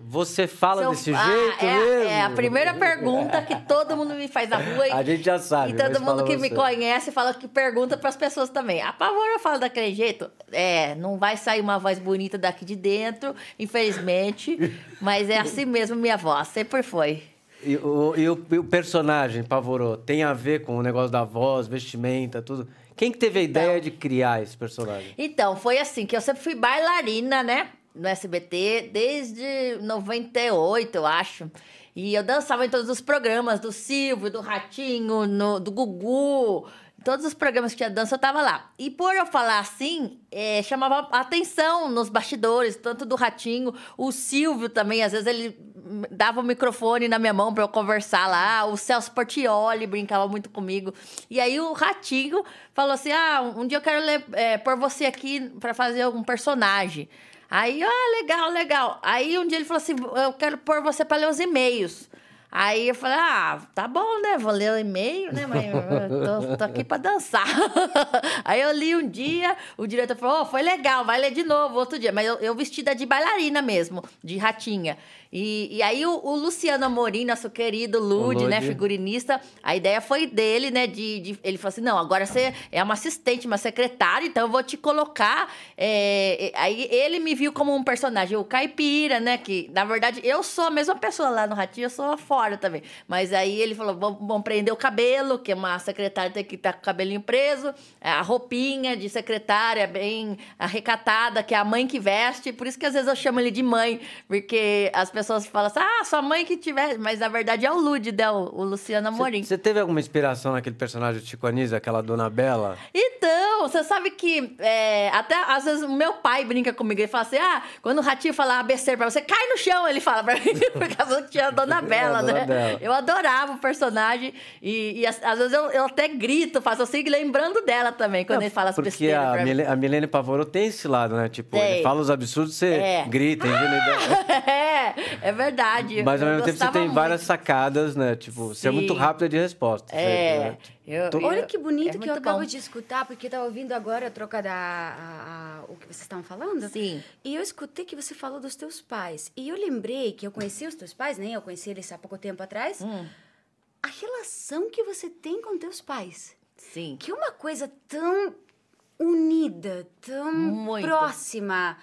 Você fala desse ah, jeito é, mesmo? É a primeira pergunta que todo mundo me faz na rua. E, a gente já sabe. E todo mundo que você. me conhece fala que pergunta para as pessoas também. A pavor eu falo daquele jeito? É, não vai sair uma voz bonita daqui de dentro, infelizmente. mas é assim mesmo minha voz, sempre foi. E o, e o, e o personagem, Pavorô, tem a ver com o negócio da voz, vestimenta, tudo? Quem que teve a então, ideia de criar esse personagem? Então, foi assim, que eu sempre fui bailarina, né? no SBT desde 98, eu acho. E eu dançava em todos os programas, do Silvio, do Ratinho, no, do Gugu, todos os programas que tinha dança, eu tava lá. E por eu falar assim, é, chamava atenção nos bastidores, tanto do Ratinho, o Silvio também, às vezes ele dava o microfone na minha mão para eu conversar lá, o Celso Portioli brincava muito comigo. E aí o Ratinho falou assim: ah, um dia eu quero ler, é, pôr você aqui para fazer algum personagem. Aí, ó, ah, legal, legal. Aí um dia ele falou assim: eu quero pôr você para ler os e-mails. Aí eu falei, ah, tá bom, né? Vou ler o e-mail, né? Mas tô, tô, aqui pra dançar. Aí eu li um dia, o diretor falou, oh, foi legal, vai ler de novo outro dia. Mas eu, eu vestida de bailarina mesmo, de ratinha. E, e aí o, o, Luciano Amorim, nosso querido Lude, né? Figurinista, a ideia foi dele, né? De, de, ele falou assim, não, agora você é uma assistente, uma secretária, então eu vou te colocar. É, aí ele me viu como um personagem, o caipira, né? Que, na verdade, eu sou a mesma pessoa lá no Ratinho, eu sou a foda também. Mas aí ele falou: vamos prender o cabelo, que é uma secretária tem que estar tá com o cabelinho preso, é, a roupinha de secretária bem arrecatada, que é a mãe que veste. Por isso que às vezes eu chamo ele de mãe, porque as pessoas falam assim: ah, sua mãe que tiver. Mas na verdade é o Lude, né? o Luciano Amorim. Você teve alguma inspiração naquele personagem do Chico Anísio, aquela Dona Bela? Então. Não, você sabe que é, até às vezes o meu pai brinca comigo. Ele fala assim: ah, quando o ratinho falar besteira pra você, cai no chão, ele fala pra mim, por causa que tinha a Dona é Bela, a Dona né? Bela. Eu adorava o personagem. E, e às, vezes eu, eu, até grito, faço assim, lembrando dela também, quando ele fala as besteiras. Porque a, Milene, a Milene Pavoro tem esse lado, né? Tipo, ele fala os absurdos, você é. grita, ah! entendeu? É. É, verdade. Mas ao mesmo tempo você tem muito. várias sacadas, né? Tipo, Sim. você é muito rápida de resposta. É. é. Eu, Tô... Olha que bonito é que eu acabo bom. de escutar, porque eu tava ouvindo agora a troca da. A, a, o que vocês estavam falando. Sim. E eu escutei que você falou dos teus pais. E eu lembrei que eu conheci os teus pais, nem né? eu conheci eles há pouco tempo atrás. Hum. A relação que você tem com teus pais. Sim. Que é uma coisa tão unida, tão muito. próxima. Muito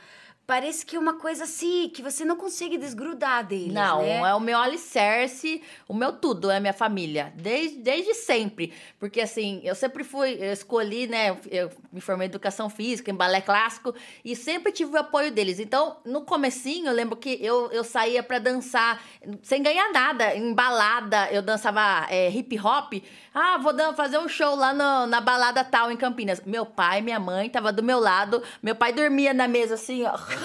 parece que é uma coisa assim, que você não consegue desgrudar deles. Não, né? é o meu alicerce, o meu tudo, é a minha família. Desde, desde sempre. Porque assim, eu sempre fui, eu escolhi, né? Eu me formei em educação física, em balé clássico, e sempre tive o apoio deles. Então, no comecinho, eu lembro que eu, eu saía para dançar sem ganhar nada, em balada, eu dançava é, hip hop. Ah, vou fazer um show lá no, na balada tal, em Campinas. Meu pai, minha mãe, tava do meu lado, meu pai dormia na mesa assim, ó.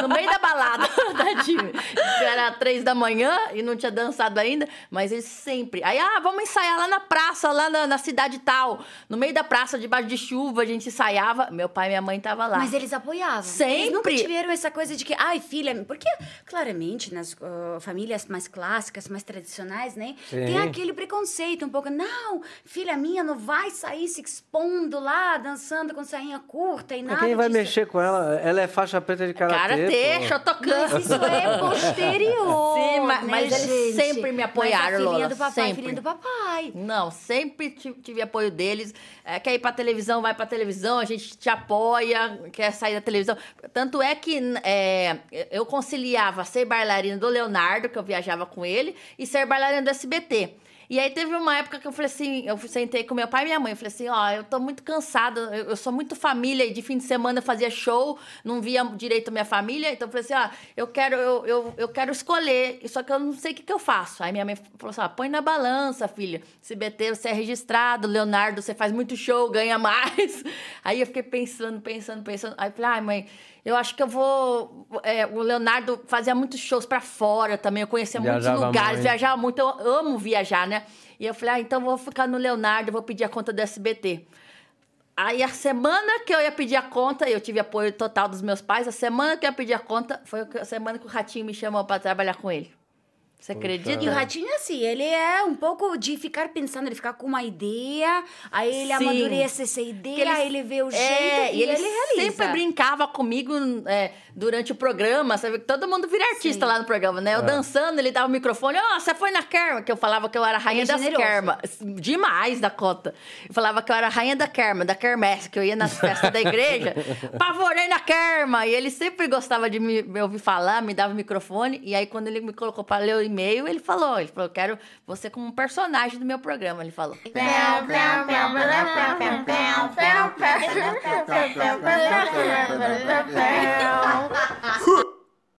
no meio da balada da Jimmy. Era três da manhã e não tinha dançado ainda, mas ele sempre. Aí, ah, vamos ensaiar lá na praça, lá na, na cidade tal. No meio da praça, debaixo de chuva, a gente ensaiava. Meu pai e minha mãe estavam lá. Mas eles apoiavam. Sempre. Eles nunca tiveram essa coisa de que, ai, filha. Porque, claramente, nas uh, famílias mais clássicas, mais tradicionais, né? Sim. Tem aquele preconceito um pouco. Não, filha minha não vai sair se expondo lá, dançando com sainha curta e nada. Quem vai disso. mexer com ela? Ela é faixa preta de Karatê, pô. Shotokan. Mas isso é posterior. Sim, mas, né, mas eles sempre me apoiaram, mas a filhinha do papai, sempre. filhinha do papai. Não, sempre tive, apoio deles. É, quer ir pra televisão, vai pra televisão, a gente te apoia, quer sair da televisão. Tanto é que é, eu conciliava ser bailarina do Leonardo, que eu viajava com ele, e ser bailarina do SBT. E aí teve uma época que eu falei assim, eu sentei com meu pai e minha mãe, eu falei assim, ó, oh, eu tô muito cansada, eu, eu, sou muito família e de fim de semana eu fazia show, não via direito minha família, então eu falei assim, ó, oh, eu quero eu, eu, eu quero escolher, só que eu não sei o que, que eu faço. Aí minha mãe falou assim, ó, põe na balança, filha, CBT você é registrado, Leonardo você faz muito show, ganha mais. Aí eu fiquei pensando, pensando, pensando, aí eu falei, ai mãe, eu acho que eu vou. É, o Leonardo fazia muitos shows para fora também. Eu conhecia viajava muitos lugares, muito. viajava muito. Eu amo viajar, né? E eu falei, ah, então vou ficar no Leonardo, vou pedir a conta do SBT. Aí a semana que eu ia pedir a conta, eu tive apoio total dos meus pais. A semana que eu ia pedir a conta foi a semana que o Ratinho me chamou para trabalhar com ele. Você acredita? E o ratinho, é assim, ele é um pouco de ficar pensando, ele ficar com uma ideia, aí ele Sim. amadurece essa ideia, ele, aí ele vê o é, e ele, ele realiza. sempre brincava comigo é, durante o programa, sabe? Todo mundo vira artista Sim. lá no programa, né? Eu é. dançando, ele dava o microfone, ó, oh, você foi na Kerma, que eu falava que eu era rainha das Kerma. Demais da cota. Eu falava que eu era rainha da Kerma, da Kermesse, que eu ia nas festas da igreja, pavorei na Kerma. E ele sempre gostava de me, me ouvir falar, me dava o microfone, e aí quando ele me colocou pra ler e-mail, ele falou, ele falou, quero você como um personagem do meu programa, ele falou.